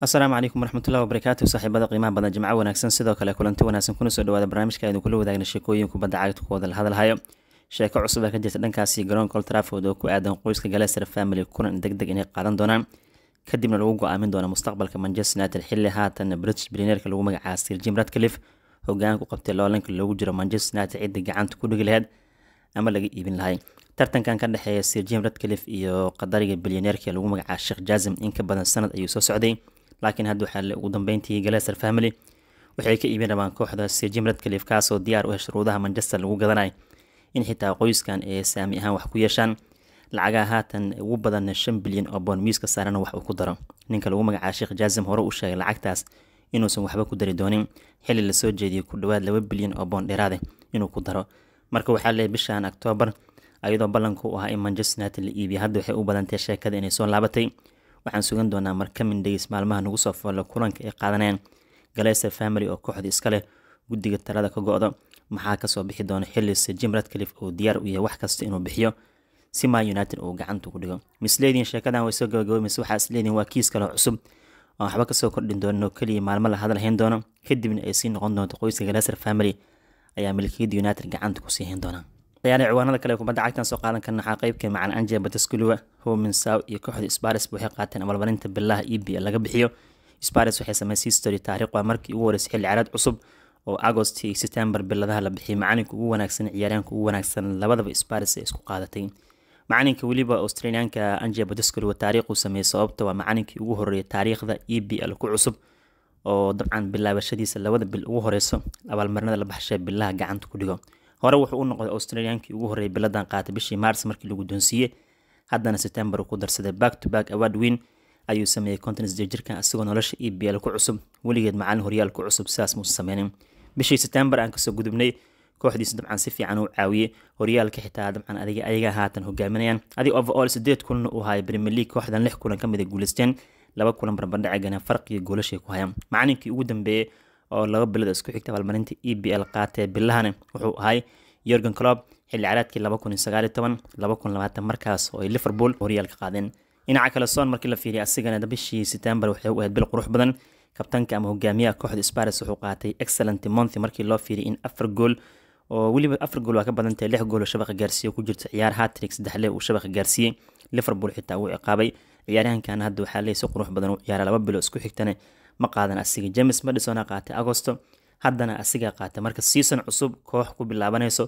asalaamu calaykum waraxmatullahi wabarakaatu saaxiibada qiimaha badan jimco wanaagsan sidoo kale kulanti wanaagsan kuna soo dhawaada barnaamijka aynu kula wadaagna sheekooyin kubadda cagta wada la hadalhayo sheeko cusub ee ka jirta dhankaasi garoonka old oo ku aadan qoyska galester family kulan deg deg inay qaadan doonaan kadibna lagu go-aamin doona mustaqbalka manchester united xilli haatan british bilioneerka lagu magacaaba sir jim radcliffe hogaanku qabtay loolanka loogu jiro manchester united ciddii gacanta ku dhigi laheyd ama laga iibin lahay tartankan ka dhexeeya sir jim radcliffe iyo qadariga bilyoneerka lagu magacaaba sheekh jazim in ka badan sanad ayuu soo socday laakiin hadda waxaa ugu dambeyntii galeser family waxay ka iibin rabaan kooxda sirjim radclif kaasoo diyaar u ah shuruudaha manchester lagu gadanay in xitaa qoyskan ee saami ahaan wax ku yeeshaan lacagaha haatan ugu badan shan bilyan oo boon miiska saarana wax uu ku daro ninka lagu magacaa sheekh jaazim hore u sheegay lacagtaas inuusan waxba ku dari doonin xilli lasoo jeediyay ku dhawaad laba bilyan oo boon dheeraade eh inuu ku daro marka waxaa leeyahy bishan oktoobar ayadoo ballanka u ah in manchester united la iibiya hadda waxay u badantay sheekada inay soo laabatay waxaan sugan doonaa markamin dhegis maalmaha nagu soo foollo kulanka ay qaadanayaan galeser family oo kooxda iska leh guddiga talada ka go-do maxaa kasoo bixi doona xilli sir jim radcliffe uu diyaar u yahay wax kasta inuu bixiyo si maa united uu gacanta ku dhigo misleediin sheekadan way soo gabagabamaysa waxaa isleediin waa kiis kale cusub oo waxba kasoo kordhin doonno keliya maalmo la hadalhayn doono kadibna ay sii noqon doonto qoyska galeser family ayaa milkiyadda united gacanta kusii hayn doonaa ciyaaryaha ciwaanada kale kubadda cagtan soo qaadan karna waxaa qeybka ah macan anje bataskulua homin saw iyo kooxda spares waxay qaateen abalmarinta bilaha e b laga bixiyo spares waxay sameysay story taariikh waa markii ugu horeysay xilli caraad cusub oo agost iyo september biladaha la bixiyay macalinka ugu wanaagsan ciyaaryahanka ugu wanaagsan labadaba spares ay isku qaadatay macalinka weliba australianka anje bataskulua taariikhuu sameeyey sababta waa macalinkii ugu horeeyay taariikhda e b l ku cusub oo dabcan bilaabashadiisa labada bil ugu horeyso abaalmarinada la baxshee bilaha gacanta ku dhigo hore wuxuu u noqday australiankii ugu horreeyay balladan qaatay bishii maars markii lagu doonsiiyey haddana septembar ku darsaday back to back award weyn ayuu sameeyey contins jirjirkan isagoo nolosha e b l ku cusub weligeed macalin horyaal ku cusub sidaas muusa sameynin bishii septembar aan kasoo gudubnay kooxdiisa dabcan si fiican uu caawiyey horyaalka xitaa dabcan adiga ayaga haatan hogaaminayaan adig overall sideed kulanna uu hayay premier league kooxdan lix kulan ka mid ah guuleysteen laba kulan barbandhacigana farqiga goolashay ku hayaan macalinkii ugu dambeeyey oo laba bilada isku xigta abaalmarinta e b l qaatee bilahani wuxuu ahay yorgan clob xilli caraadkii markaas oo ay liverpool horyaalka qaadeen dhinaca kale soon markii la fiiriya asigana bishii setembar waxay u ahayd bil qurux badan kabtanka ama hogaamiyaha kooxda sparis wuxuu qaatay excellent monty markii loo fiiriyay in afar gool oo weliba afar gool waa ka badantahay lix gool oo shabaqa gaarsiiye ku jirta ciyaar hatrik saddexle uu shabaqa gaarsiiyey liverpool xitaa uu ciqaabay ciyaaryahankan hadda waxaa leey si qurux badan u ciyaara laba bilo isku xigtane ma qaadan asiga james madisona qaatay agosto haddana asigaa qaatay marka season cusub koox ku bilaabanayso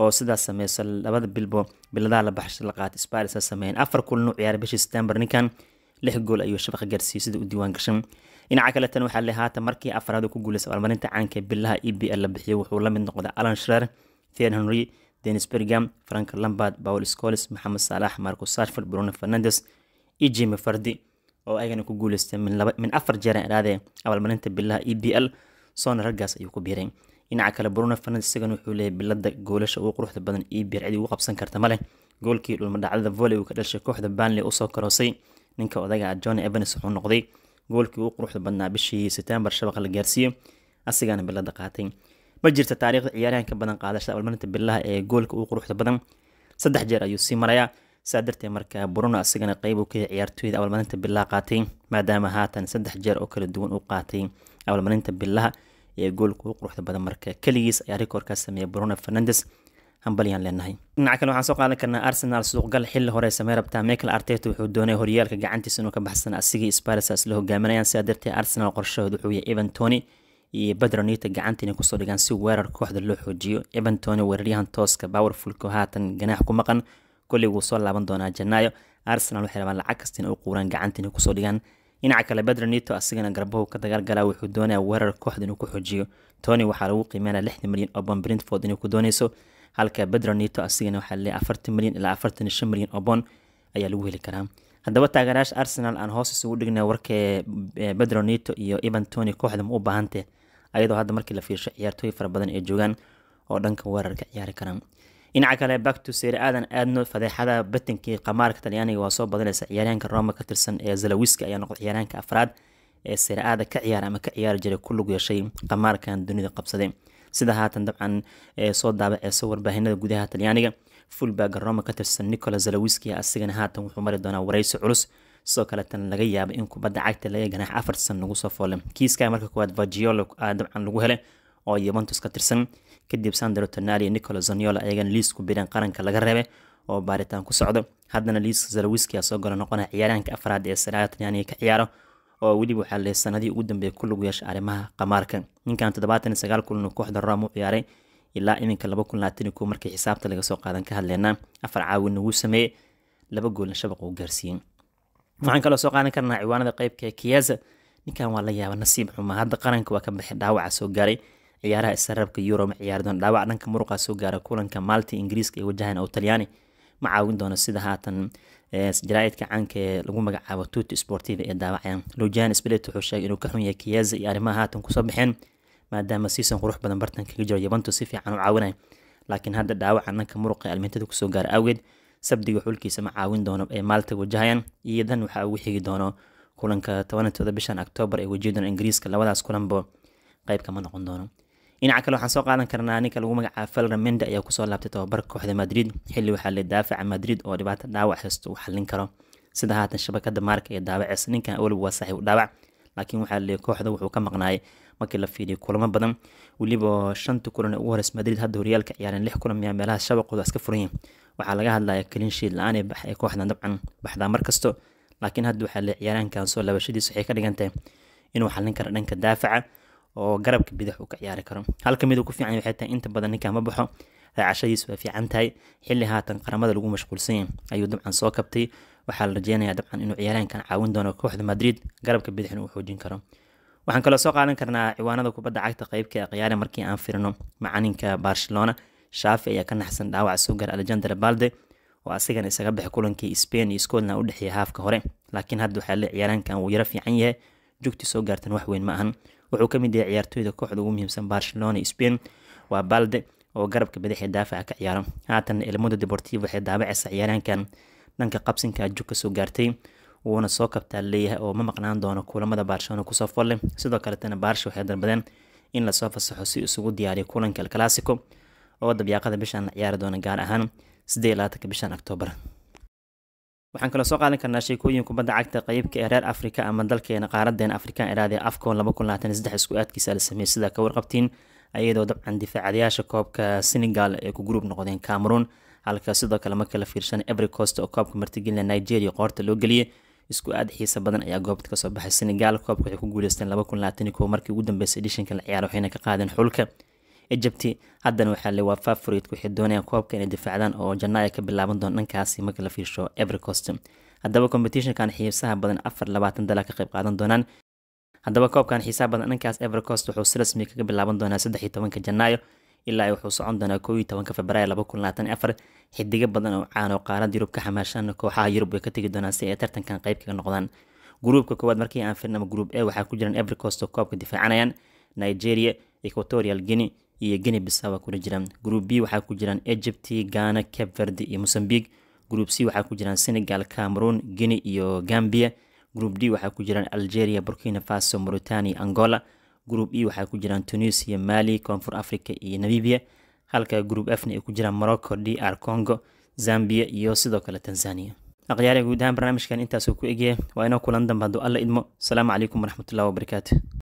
oo sidaas sameyso labada bilbo biladaha la baxshay la qaatay sparisa sameeyeen afar kulnu ciyaaray bishii september ninkan lix gool ayuu shabaqa gaarsiiyey sida u diiwaangashan dhinaca kale waxaa le haatan markii afraad ku guuleysay abaalmarinta caanka bilaha e b l la bixiyey wuxuu la noqday alan shrer thean henry denis bergam frank lambard paul scolis maxamed saalax marco sashford bruno fernandes iyo jimi fardi oo ayagana ku guuleystay min afar jeer dhaadee abaalmarinta bilaha e b l soona raggaas ayuu ku biiray dhinaca kale bruno fernandes isagana wuxuu leeyahay bilada goolasha ugu quruxda badan iyo e biir cid ugu qabsan karta maleh goolkii dhulmadhacdada volley uu ka dhashay kooxda banley usoo karoosay ninka odaga ah john evans wuxuu noqday goolkii ugu quruxda badnaa bishii setembar shabaqa la gaarsiiyo asigana bilada qaatay ma jirta taariikhda ciyaaryahan badan qaadashada abaalmarinta bilaha ee goolka ugu quruxda badan saddex jeer ayuu sii marayaa saa darteed markaa buruno asagana qeyb uu ka yahay ciyaartooyda abaalmarinta billaha qaatay maadaama haatan saddex jeer oo kala duwan u qaatay abaalmarinta billaha ee goolka u quruxda badan marka keligiis ayaa rikoorkaas sameeya bruno fernandes hambalyaan leenahay dhinaca kale waxaan soo qaadan karnaa arsenal suuqgal xilli hore samey rabtaa michael arteta wuxuu doonay horyaalka gacantiisa inuu ka baxsan asigii spars isla hogaaminayaan sidaa darteed arsenal qorshahooda wuxuu yahay evan tony iyo badronita gacanta kusoo dhigaan si weerar kooxda loo xoojiyo evan tony weeraryahan tooska powerfulka haatan ganaax ku maqan koley wuu soo laaban doonaa janaayo arsenal waxay rabaan lacag kasta in u quuraan gacantii inay kusoo dhigaan dhinaca kale bedronito asigana garbahu ka dagaalgalaa wuxuu doonayaa weerar kooxda inuu ku xoojiyo tony waxaa lagu qiimeynaya lixdan milyan oo bond brintford inay ku dooneyso halka bedronito asigana waxaa laleeyahay afartan milyan ilaa afartan shan milyan oo bond ayaa lagu heli karaa haddaba taageerayaasha arsenal aan hoos isugu dhignay warkee bedronito iyo evan tony kooxda ma u baahantay ayadoo hadda markii la fiirsho ciyaartooy fara badan ay joogaan oo dhanka weerarka ciyaari karaan dhinaca kale bakto seyre aadan aadno fadeexada batankii qamaarka talyaaniga waa soo badanaysa ciyaaryahanka roma ka tirsan ee zalawiska ayaa noqday ciyaaryahanka afraad ee seyre aada ka ciyaara ama ka ciyaari jiray ku lug yeeshay qamaarkan dunida qabsaday sida haatan dabcan soo daabaceyso warbaahinada gudaha talyaaniga fulbaga roma ka tirsan nicola zalawiski asigana haatan wuxuu mari doonaa wareysi culus sidoo kaleetana laga yaaba in kubadda cagta laga ganaax afar san lagu soo foole kiiska marka koowaad vagiolo ah, dabcan lagu helay oo yuventus ka tirsan kadib sandro tanali iyo nicolo zaniola ayagana liis ku qaranka laga reebay oo baaritaan ku socdo haddana liiska zarawiski soo galo noqonaya ciyaaryahanka afraad ee saraada ka ciyaaro oo weliba waxaa lee sanadihii ugu dambeeyay ku lagu yeesha arrimaha qamaarka ninkan toddobaatan sagaal kulan kooxda room u ciyaaray ilaa iminka laba kun labaatan iyo markii xisaabta laga soo qaadan ka hadleynaa afar caawina wuu sameeyey laba goolna shabaq uu gaarsiiyey waxaan kaloo soo qaadan karnaa ciwaanada qeybka ee kiyasa ninkan waa la yaaba nasiib xuma hadda qaranka waa ka baxay dhaawaca soo gaaray ciyaaraha isarabka yuroma ciyaari doona dhaawac dhanka muruqa soo gaara kulanka maalti ingiriiska ee wajahan oo talyaani ma caawin doono sida haatan eh, jaraaidka caanka ee lagu magacaabo tuti sportiva ee daawacaya lujan sbelet wuxuu sheegay inuu ka xun yahay kiyaza iyo arrimaha haatan kusoo baxeen maadaama season qurux badan bartan kaga jiro yuventus si fiican u caawinaya laakiin hadda dhaawaca dhanka muruqa ee almintada kusoo gaara awgeed sabdiga xulkiisa ma caawin doono ee maalta wajahayaan iyo waxaa ugu xigi doono kulanka tobanatooda bishan oktoobar ee wajiyadoona ingiriiska labadaas kulanbo qayb kama noqon doono dhinaca kale waxaan soo qaadan karnaa ninka lagu magacaaba falramende ayaa kusoo laabtay tababarka kooxda madrid xilli waxaa le daafaca madrid oo dhibaato dhaawac haysto uu xallin karo sida haatan shabakada maarka ee daawacees ninkan awalba waa saaxiib dhaawac laakiin waxaa le kooxda wuxuu ka maqnaayay markii la fiiriyo kulamo badan weliba shanta kulan ee ugu horeys madrid hadda horyaalka ciyaareen lix kulan miyaa meelaha shabaqooda iska furanyihin waxaa laga hadlaya kalinshiid la-aan ee bax ee kooxdan dabcan baxdaa mar kasto laakiin hadda waxaa le ciyaaraankan soo laabashadiisa waxay ka dhigan tahay inuu xallin karo dhanka daafaca oo garabka bidix uu ka ciyaari karo halka mid uu ku fiican waxay tahay inta badan ninkan baxo raacashadiisu waa fiican tahay xilli haatan qaramada lagu mashquulsan ayuu dabcan soo kabtay waxaa la rajeynayaa dabcan inuu ciyaaraankan caawin doono kooxda madrid garabka bidixna uu xoojin karo waxaan kaloo soo qaadan karnaa ciwaanada kubadda cagta qeybka ee markii aan firino macaninka barcelona shaafi ayaa ka naxsan dhaawac soo gaar alexander balde oo asigana isaga baxay kulankii spain iyo scotland u dhexeeyay haafka hore laakiin hadda waxaa le ciyaaraankan wuu yaro fiican yahay jugti soo gaartan wax weyn ma ahan wuxuu ka mid yahay ciyaartooyda kooxda ugu muhiimsan barcelona spain waa balde oo garabka badaxee daafaca ka ciyaara haatan elmudo deportivo waxay daabaceysa ciyaaraankan dhanka qabsinka ajug kasoo gaartay wuuna soo kabtaa leeyahay oo ma maqnaan doono kulamada barcelona kusoo folle sidoo kaletana barsha waxay dalbadeen in lasoo fasaxo si isugu diyaariyo kulanka alclassico oo dabyaaqada bishaan ciyaari doona gaar ahaan bishan octoobar waxaan kaloo soo qaadan karnaa sheekooyin kubadda cagta qeybka ee reer africa ama dalkeena qaaradeena african eraad ee afcon isku aadkiisa la sameeyey sida ka warqabtiin iyadoo dabcan difaacadayaasha koobka senegal ay ku gruub noqdeen cameroon halka sidoo kale marka la fiirsan evercost oo koobka martigelinaya nigeria qoorta loo geliyay isku aad xiisa badan ayaa goobta kasoo baxay senegal koobka waxay ku guuleysteen markii ugu dambeysay edishanka la ciyaar waxayna ka qaadeen xulka ejabti haddana waxaa le waa faforit waxay doonayaan koobka inay difaacdaan oo janna ka bilaaban doon dhankaasi marka la fiirsho evercost haddaba competitionkan xiisaha badan afar labaatan dala ka qayb qaadan doonaan haddaba koobkan xiisaha badan dhankaas evercost wuxuu si rasmi kaga bilaaban doonaa saddex tobanka janaayo ilaa wuxuu socon doonaa koo iyo tobanka februaayo laba kun labaatan afar xidigo badan oo caan oo qaarada yurub ka xamaashaan kooxaha yurub ay ka tegi doonaan si ay tartankan qayb kaga noqdaan gruubka koowaad markii aan firin ama gruub e waxaa ku jiraan evercost oo koobka difaacanayaan nigeria equatorial guinea iyo geni bisawa kula jiraan group b waxaa ku jiraan egypt ghana cape verde iyo mosambique group c waxaa ku jiraan senegal cameroon guinea iyo gambia group d waxaa ku jiraan algeria burkina faso mauritania angola group e waxaa ku jiraan tunisia mali koonfur africa iyo namibia halka group fna ay ku jiraan morocco d r congo zambia iyo sidoo kale tanzania aqyaariga guud barnaamijkan intaasuu ku egya waa inoo kulan dambe hadduu alla idmo asalaamu calaykum waraxmatullahi wabarakaatu